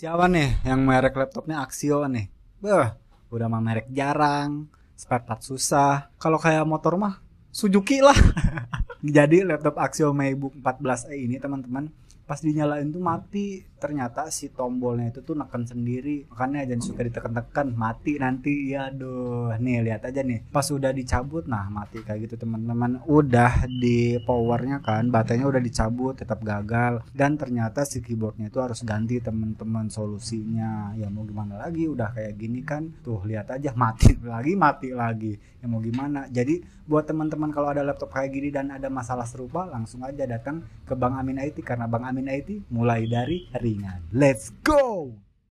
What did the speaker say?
siapa nih yang merek laptopnya Axio nih bah udah mah merek jarang spare part susah kalau kayak motor mah Suzuki lah jadi laptop Axio MacBook 14e ini teman-teman pas dinyalain tuh mati ternyata si tombolnya itu tuh neken sendiri makanya jangan suka ditekan tekan mati nanti ya aduh nih lihat aja nih pas udah dicabut nah mati kayak gitu teman-teman udah di powernya kan baterainya udah dicabut tetap gagal dan ternyata si keyboardnya itu harus ganti teman-teman solusinya ya mau gimana lagi udah kayak gini kan tuh lihat aja mati lagi mati lagi ya mau gimana jadi buat teman-teman kalau ada laptop kayak gini dan ada masalah serupa langsung aja datang ke Bang Amin IT karena Bang Amin Vitamin IT mulai dari ringan. Let's go!